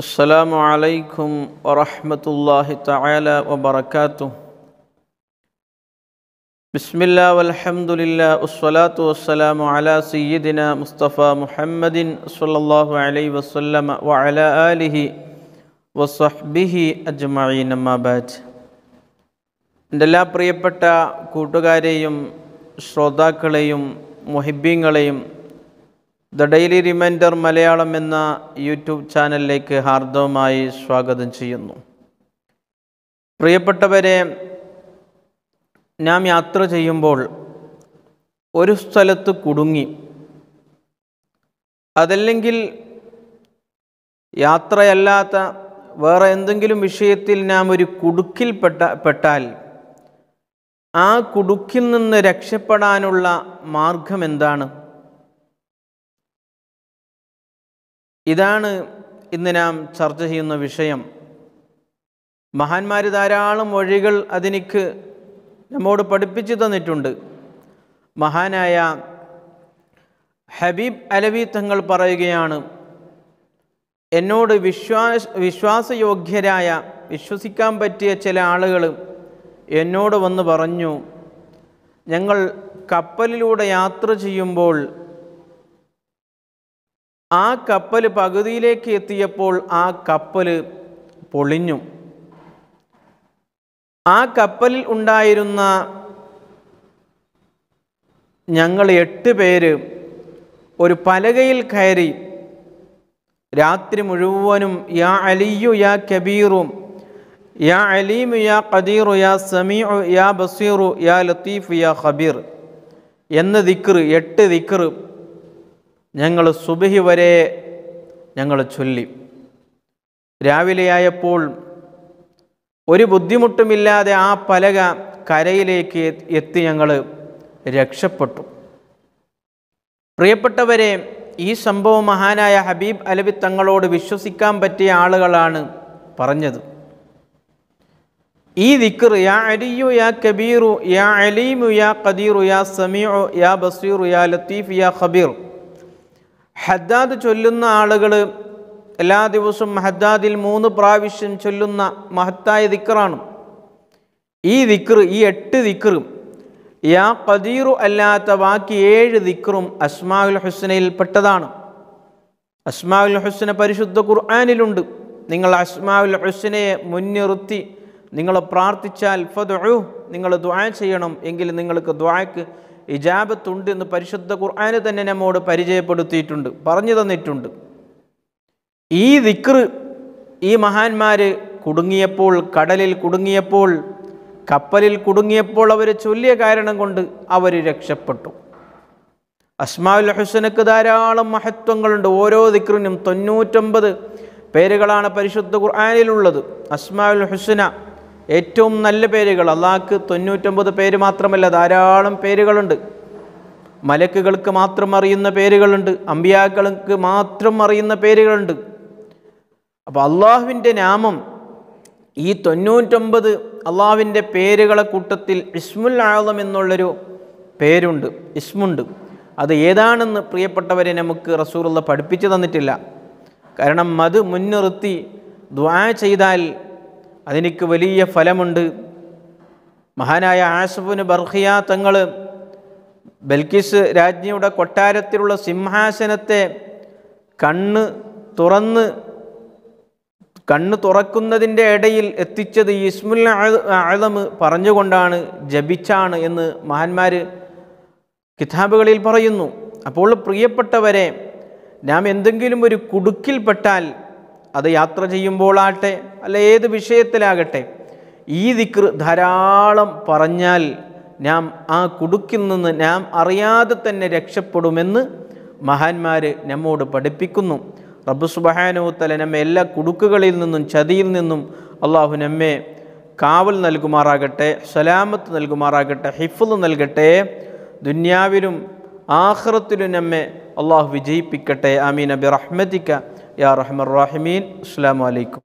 അസ്സലാമു അലൈക്കും വറഹ്മത്തുള്ളാഹി തആല വബറകാതുഹു ബിസ്മില്ലാ വൽഹംദുലില്ലാ വസ്സലാത്തു വസ്സലാമു അലാ സയ്യിദിന മുസ്തഫ മുഹമ്മദിൻ സല്ലല്ലാഹു അലൈഹി വസല്ലമ വഅലാ ആലിഹി വസ്വഹ്ബിഹി അജ്മഈൻ അമ്മാ ബഅദ് എൻ്റെ എല്ലാ പ്രിയപ്പെട്ട കൂട്ടുകാരെയും ശ്രോതാക്കളെയും മുഹിബ്ബീങ്ങളെയും ദ ഡെയിലി റിമൈൻഡർ മലയാളം എന്ന യൂട്യൂബ് ചാനലിലേക്ക് ഹാർദവമായി സ്വാഗതം ചെയ്യുന്നു പ്രിയപ്പെട്ടവരെ നാം യാത്ര ചെയ്യുമ്പോൾ ഒരു സ്ഥലത്ത് കുടുങ്ങി അതല്ലെങ്കിൽ യാത്രയല്ലാത്ത വേറെ എന്തെങ്കിലും വിഷയത്തിൽ നാം ഒരു കുടുക്കിൽപ്പെട്ട പെട്ടാൽ ആ കുടുക്കിൽ നിന്ന് രക്ഷപ്പെടാനുള്ള മാർഗം എന്താണ് ഇതാണ് ഇന്ന് നാം ചർച്ച ചെയ്യുന്ന വിഷയം മഹാന്മാർ ധാരാളം വഴികൾ അതിനിക്ക് നമ്മോട് പഠിപ്പിച്ചു തന്നിട്ടുണ്ട് മഹാനായ ഹബീബ് അലവി തങ്ങൾ പറയുകയാണ് എന്നോട് വിശ്വാസ വിശ്വാസയോഗ്യരായ വിശ്വസിക്കാൻ പറ്റിയ ചില ആളുകൾ എന്നോട് വന്ന് പറഞ്ഞു ഞങ്ങൾ കപ്പലിലൂടെ യാത്ര ചെയ്യുമ്പോൾ ആ കപ്പൽ പകുതിയിലേക്ക് എത്തിയപ്പോൾ ആ കപ്പൽ പൊളിഞ്ഞു ആ കപ്പലിൽ ഉണ്ടായിരുന്ന ഞങ്ങൾ എട്ട് പേര് ഒരു പലകയിൽ കയറി രാത്രി മുഴുവനും യാ അലിയു യാ കബീറും യാ അലീമു യാ ഖദീറു യാ സമീഉ യാ ബസീറു യാ ലത്തീഫ് യാ ഹബീർ എന്ന ദിക്ർ എട്ട് ദിക്ർ ഞങ്ങൾ സുബഹി വരെ ഞങ്ങൾ ചൊല്ലി രാവിലെയായപ്പോൾ ഒരു ബുദ്ധിമുട്ടുമില്ലാതെ ആ പലക കരയിലേക്ക് എത്തി ഞങ്ങൾ രക്ഷപ്പെട്ടു പ്രിയപ്പെട്ടവരെ ഈ സംഭവം മഹാനായ ഹബീബ് അലബി തങ്ങളോട് വിശ്വസിക്കാൻ പറ്റിയ ആളുകളാണ് പറഞ്ഞത് ഈ ദിക്ർ യാ അലിയു യാ കബീറു യാ അലീമു യാ ഖദീറു യാ സമീഉ യാ ബസീറു യാ ലത്തീഫ് യാ ഖബീർ ഹദ്ദാദ് ചൊല്ലുന്ന ആളുകൾ എല്ലാ ദിവസവും ഹദ്ദാദിൽ മൂന്ന് പ്രാവശ്യം ചൊല്ലുന്ന മഹത്തായ ദിക്കറാണ് ഈ ദിക്റ് ഈ എട്ട് ദിക്റും യാ കദീറു അല്ലാത്ത ബാക്കി ഏഴ് ദിക്കറും അസ്മാവുൽ പെട്ടതാണ് അസ്മാവുൽ ഹുസ്ന പരിശുദ്ധ ഖുർആാനിലുണ്ട് നിങ്ങൾ അസ്മാവുൽ ഹുസ്നയെ മുൻനിർത്തി നിങ്ങൾ പ്രാർത്ഥിച്ചാൽ ഫദു നിങ്ങൾ ദ്വായ ചെയ്യണം എങ്കിൽ നിങ്ങൾക്ക് ദ്വായക്ക് ഇജാബത്തുണ്ട് എന്ന് പരിശുദ്ധ ഖുർആാന് തന്നെ നമ്മോട് പരിചയപ്പെടുത്തിയിട്ടുണ്ട് പറഞ്ഞു തന്നിട്ടുണ്ട് ഈ ദിക്ർ ഈ മഹാന്മാർ കുടുങ്ങിയപ്പോൾ കടലിൽ കുടുങ്ങിയപ്പോൾ കപ്പലിൽ കുടുങ്ങിയപ്പോൾ അവർ ചൊല്ലിയ കാരണം കൊണ്ട് അവർ രക്ഷപ്പെട്ടു അസ്മാവുൽ ഹുസനക്ക് ധാരാളം മഹത്വങ്ങളുണ്ട് ഓരോ ദിക്റിനും തൊണ്ണൂറ്റൊമ്പത് പേരുകളാണ് പരിശുദ്ധ ഖുർആാനിലുള്ളത് അസ്മാവുൽ ഹുസന ഏറ്റവും നല്ല പേരുകൾ അള്ളാഹ്ക്ക് തൊണ്ണൂറ്റൊമ്പത് പേര് മാത്രമല്ല ധാരാളം പേരുകളുണ്ട് മലക്കുകൾക്ക് മാത്രം അറിയുന്ന പേരുകളുണ്ട് അമ്പിയാക്കൾക്ക് മാത്രം അറിയുന്ന പേരുകളുണ്ട് അപ്പോൾ അള്ളാഹുവിൻ്റെ നാമം ഈ തൊണ്ണൂറ്റൊമ്പത് അള്ളാഹുവിൻ്റെ പേരുകളെ കൂട്ടത്തിൽ ഇസ്മുൽ ആളം എന്നുള്ളൊരു പേരുണ്ട് ഇസ്മുണ്ട് അത് ഏതാണെന്ന് പ്രിയപ്പെട്ടവരെ നമുക്ക് റസൂറുള്ള പഠിപ്പിച്ചു തന്നിട്ടില്ല കാരണം അത് മുൻനിർത്തി ദ്വാ ചെയ്താൽ അതെനിക്ക് വലിയ ഫലമുണ്ട് മഹാനായ ആസുബിന് ബർഹിയ തങ്ങൾ ബൽക്കിസ് രാജ്ഞിയുടെ കൊട്ടാരത്തിലുള്ള സിംഹാസനത്തെ കണ്ണ് തുറന്ന് കണ്ണ് തുറക്കുന്നതിൻ്റെ ഇടയിൽ എത്തിച്ചത് ഇസ്മുൽ ആഴമ് പറഞ്ഞുകൊണ്ടാണ് ജപിച്ചാണ് എന്ന് മഹാന്മാർ കിതാബുകളിൽ പറയുന്നു അപ്പോൾ പ്രിയപ്പെട്ടവരെ നാം എന്തെങ്കിലും ഒരു കുടുക്കിൽപ്പെട്ടാൽ അത് യാത്ര ചെയ്യുമ്പോളാട്ടെ അല്ല ഏത് വിഷയത്തിലാകട്ടെ ഈ ദിക്ർ ധാരാളം പറഞ്ഞാൽ നാം ആ കുടുക്കിൽ നിന്ന് നാം അറിയാതെ തന്നെ രക്ഷപ്പെടുമെന്ന് മഹാന്മാർ നമ്മോട് പഠിപ്പിക്കുന്നു റബ്ബ് സുബഹാനുത്തല നമ്മെ എല്ലാ കുടുക്കുകളിൽ നിന്നും ചതിയിൽ നിന്നും അള്ളാഹു നമ്മെ കാവൽ നൽകുമാറാകട്ടെ സലാമത്ത് നൽകുമാറാകട്ടെ ഹിഫുദ് നൽകട്ടെ ദുന്യാവിലും ആഹ്റത്തിലും നമ്മെ അള്ളാഹു വിജയിപ്പിക്കട്ടെ അമീൻ അബി റഹ്മദിക്ക يا رحم الراحمين السلام عليكم